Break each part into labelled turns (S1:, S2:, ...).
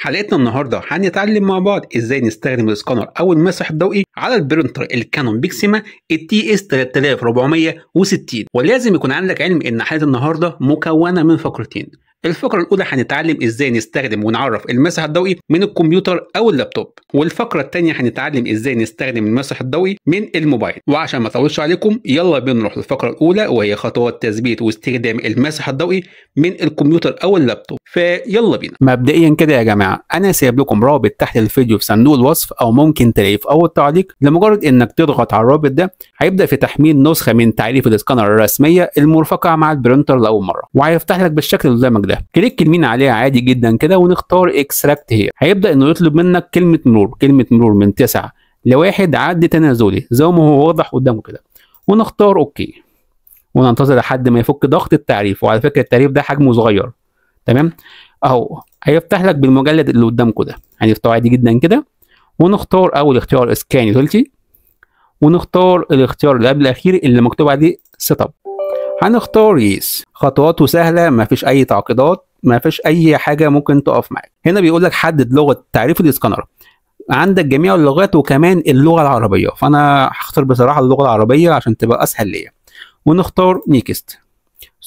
S1: حلقتنا النهارده هنتعلم مع بعض ازاي نستخدم السكانر او المسح الضوئي على البرنتر الكانون بيكسيما التي اس 3460 ولازم يكون عندك علم ان حلقه النهارده مكونه من فقرتين الفقره الاولى هنتعلم ازاي نستخدم ونعرف المسح الضوئي من الكمبيوتر او اللابتوب والفقره الثانيه هنتعلم ازاي نستخدم المسح الضوئي من الموبايل وعشان ما اطولش عليكم يلا بينا نروح للفقره الاولى وهي خطوات تثبيت واستخدام المسح الضوئي من الكمبيوتر او اللابتوب فيلا بينا مبدئيا كده يا جماعه انا سايب لكم رابط تحت الفيديو في صندوق الوصف او ممكن تلاقيه في اول تعليق لمجرد انك تضغط على الرابط ده هيبدا في تحميل نسخه من تعريف الاسكانر الرسميه المرفقه مع البرنتر لاول مره وهيفتح لك بالشكل اللي ده كليك اليمين عليها عادي جدا كده ونختار اكستراكت هير هيبدا انه يطلب منك كلمه مرور كلمه مرور من 9 لواحد عد تنازلي زي ما هو واضح قدامه كده ونختار اوكي وننتظر لحد ما يفك ضغط التعريف وعلى فكره التعريف ده حجمه صغير تمام اهو هيفتح لك بالمجلد اللي قدامكم ده هنفتحه عادي جدا كده ونختار اول اختيار اسكان يوتيلتي ونختار الاختيار اللي قبل الاخير اللي مكتوب عليه سيت اب هنختار يس خطواته سهله مفيش اي تعقيدات مفيش اي حاجه ممكن تقف معاك هنا بيقول لك حدد لغه تعريف الاسكانر عندك جميع اللغات وكمان اللغه العربيه فانا هختار بصراحه اللغه العربيه عشان تبقى اسهل ليا ونختار نيكست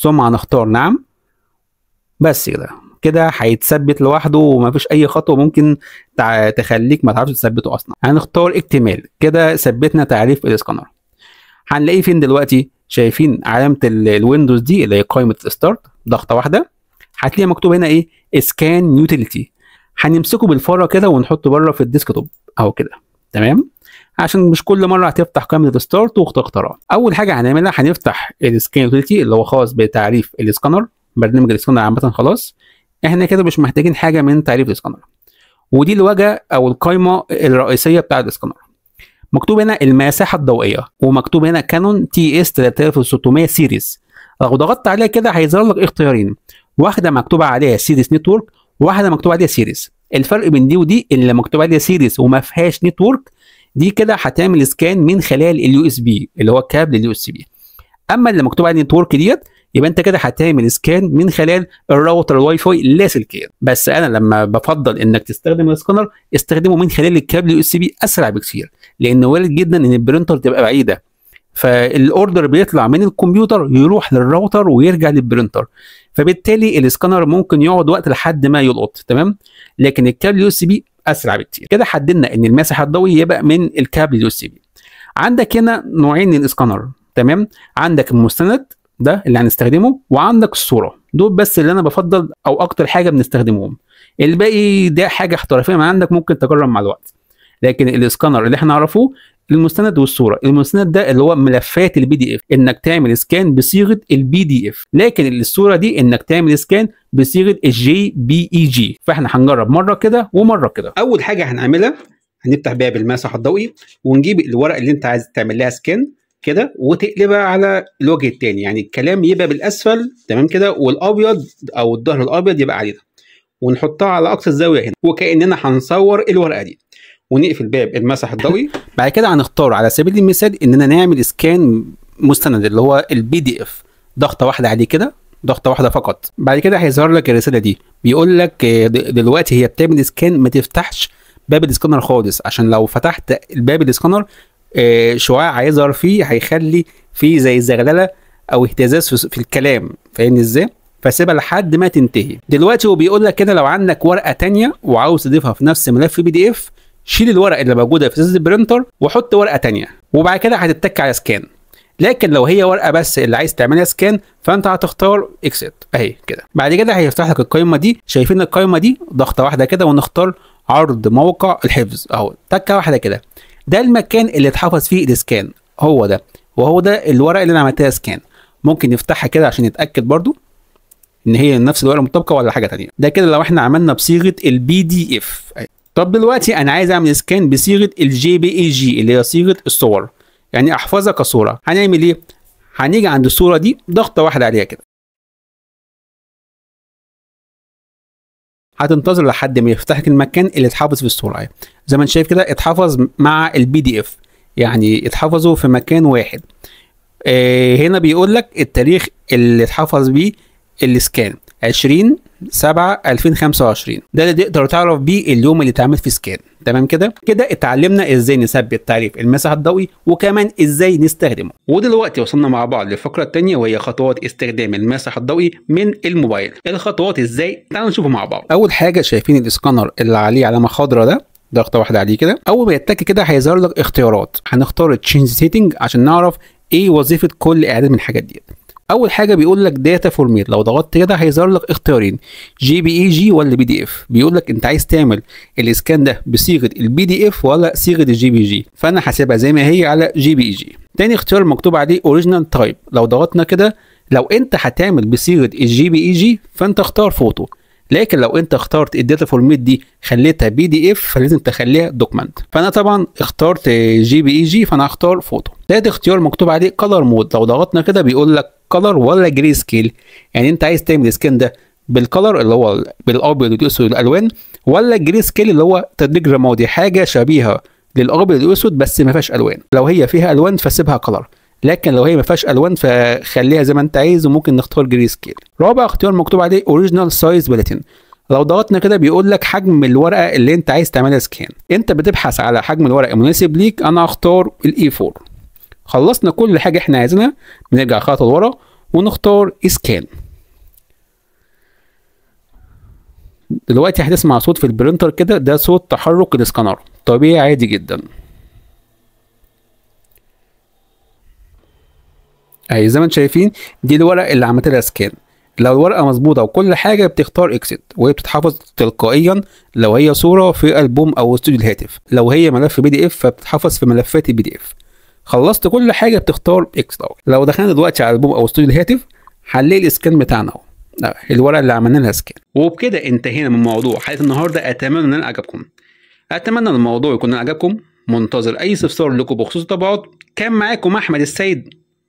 S1: ثم هنختار نعم بس كده كده هيتثبت لوحده ومفيش اي خطوه ممكن تخليك ما تعرفش تثبته اصلا هنختار اكتمال كده ثبتنا تعريف الاسكانر هنلاقيه فين دلوقتي شايفين علامه الويندوز دي اللي هي قائمه الستارت ضغطه واحده هتلاقيها مكتوب هنا ايه اسكان يوتيليتي هنمسكه بالفاره كده ونحطه بره في الديسكتوب اهو كده تمام عشان مش كل مره هتفتح قائمه الستارت وتختارها اول حاجه هنعملها هنفتح السكان يوتيليتي اللي هو خاص بتعريف السكانر برنامج السكانر عامه خلاص احنا كده مش محتاجين حاجه من تعريف السكانر ودي الواجهه او القائمه الرئيسيه بتاعه السكانر مكتوب هنا المساحه الضوئيه ومكتوب هنا كانون تي اس 3600 سيريز لو ضغطت عليها كده هيظهر لك اختيارين واحده مكتوب عليها سيريز نتورك وواحده مكتوب عليها سيريز الفرق بين دي ودي اللي مكتوب عليها سيريز وما فيهاش نتورك دي كده هتعمل سكان من خلال اليو اس بي اللي هو كابل اليو اس بي اما اللي مكتوب عليها نتورك ديت يبقى انت كده هتعمل سكان من خلال الراوتر الواي فاي اللاسلكي بس انا لما بفضل انك تستخدم السكانر استخدمه من خلال الكابل يو اس بي اسرع بكثير لان وارد جدا ان البرنتر تبقى بعيده فالاوردر بيطلع من الكمبيوتر يروح للراوتر ويرجع للبرنتر فبالتالي السكانر ممكن يقعد وقت لحد ما يلقط تمام لكن الكابل يو اس بي اسرع بكتير كده حددنا ان المساحه الضوئيه يبقى من الكابل يو اس بي عندك هنا نوعين من الاسكانر تمام عندك المستند ده اللي هنستخدمه وعندك الصوره دول بس اللي انا بفضل او اكتر حاجه بنستخدمهم الباقي ده حاجه احترافيه من يعني عندك ممكن تجرب مع الوقت لكن الاسكانر اللي احنا نعرفه المستند والصوره المستند ده اللي هو ملفات البي دي اف انك تعمل سكان بصيغه البي دي اف لكن الصوره دي انك تعمل سكان بصيغه الجي بي اي جي فاحنا هنجرب مره كده ومره كده اول حاجه هنعملها هنفتح بيها بالمسح الضوئي ونجيب الورق اللي انت عايز تعمل لها سكان كده وتقلبها على الوجه الثاني يعني الكلام يبقى بالاسفل تمام كده والابيض او الظهر الابيض يبقى علينا ونحطها على اقصى الزاويه هنا وكاننا هنصور الورقه دي ونقفل باب المسح الضوئي بعد كده هنختار على سبيل المثال اننا نعمل سكان مستند اللي هو البي دي اف ضغطه واحده عليه كده ضغطه واحده فقط بعد كده هيظهر لك الرساله دي بيقول لك آه، دلوقتي هي بتعمل سكان ما تفتحش باب الاسكانر خالص عشان لو فتحت باب الاسكانر آه، شعاع هيظهر فيه هيخلي فيه زي زغلله او اهتزاز في الكلام فاهمني ازاي؟ فسيبها لحد ما تنتهي دلوقتي هو بيقول لك كده لو عندك ورقه ثانيه وعاوز تضيفها في نفس ملف بي دي اف شيل الورقه اللي موجوده في سيستم البرنتر وحط ورقه ثانيه وبعد كده هتتك على سكان لكن لو هي ورقه بس اللي عايز تعملها سكان فانت هتختار اكسيت اهي كده بعد كده هيفتح لك القائمه دي شايفين القائمه دي ضغطه واحده كده ونختار عرض موقع الحفظ اهو تكه واحده كده ده المكان اللي اتحفظ فيه الاسكان هو ده وهو ده الورقه اللي انا عملتها سكان ممكن نفتحها كده عشان نتاكد برضو ان هي نفس الورقه المطابقه ولا حاجه تانية ده كده لو احنا عملنا بصيغه البي دي اف طب دلوقتي انا عايز اعمل سكان بصيغه الجي بي اي جي اللي هي صيغه الصور يعني احفظها كصوره هنعمل ايه هنيجي عند الصوره دي ضغطه واحده عليها كده هتنتظر لحد ما يفتح لك المكان اللي اتحفظ في السرعه أيوة. زي ما انت شايف كده اتحفظ مع البي دي اف يعني اتحفظوا في مكان واحد اه هنا بيقول لك التاريخ اللي اتحفظ بيه السكان 20 7 2025 ده اللي تقدر تعرف بيه اليوم اللي اتعمل فيه سكان تمام كده كده اتعلمنا ازاي نثبت تعريف المسح الضوئي وكمان ازاي نستخدمه ودلوقتي وصلنا مع بعض للفقره الثانيه وهي خطوات استخدام المسح الضوئي من الموبايل الخطوات ازاي تعالوا نشوفها مع بعض اول حاجه شايفين الاسكانر اللي عليه علامه خضراء ده ضغطه واحده عليه كده اول ما يتك كده هيظهر لك اختيارات هنختار تشينج سيتنج عشان نعرف ايه وظيفه كل اعداد من الحاجات ديت اول حاجه بيقول لك داتا فورميت لو ضغطت كده هيظهر لك إيه اختيارين جي بي اي جي ولا بي دي اف بيقول لك انت عايز تعمل الاسكان ده بصيغه البي دي اف ولا صيغه الجي بي جي فانا هسيبها زي ما هي على جي بي اي جي تاني اختيار مكتوب عليه اوريجينال تايب لو ضغطنا كده لو انت هتعمل بصيغه الجي بي اي جي فانت اختار فوتو لكن لو انت اخترت الداتا فورميت دي خليتها بي دي اف فلازم تخليها دوكمنت فانا طبعا اخترت جي بي اي جي فانا هختار فوتو تالت اختيار مكتوب عليه كلر مود لو ضغطنا كده بيقول لك كلر ولا جري سكيل يعني انت عايز تعمل السكين ده بالكلر اللي هو بالابيض والاسود الالوان ولا الجري سكيل اللي هو تدريج رمادي حاجه شبيهه للابيض والاسود بس ما فيهاش الوان لو هي فيها الوان فسيبها كلر لكن لو هي ما فيهاش الوان فخليها زي ما انت عايز وممكن نختار جري سكيل رابع اختيار مكتوب عليه اوريجينال سايز بلاتين لو ضغطنا كده بيقول لك حجم الورقه اللي انت عايز تعملها سكان انت بتبحث على حجم الورقه المناسب ليك انا هختار الاي 4 خلصنا كل حاجه احنا عايزينها بنرجع خطوه لورا ونختار سكان دلوقتي هتسمع صوت في البرينتر كده ده صوت تحرك الاسكانر طبيعي عادي جدا اهي زي ما انتم شايفين دي الورق اللي عملت لها سكان لو الورقه مظبوطه وكل حاجه بتختار اكسيت وهي بتتحفظ تلقائيا لو هي صوره في البوم او استوديو الهاتف لو هي ملف بي دي اف فبتتحفظ في ملفات البي دي اف خلصت كل حاجه بتختار اكسيت اهو لو دخلنا دلوقتي على البوم او استوديو الهاتف هنلاقي السكان بتاعنا اهو الورقه اللي عملنا لها سكان وبكده انتهينا من موضوع حلقه النهارده اتمنى ان انا عجبكم اتمنى الموضوع يكون عجبكم منتظر اي استفسار لكم بخصوص الطبعات كان معاكم احمد السيد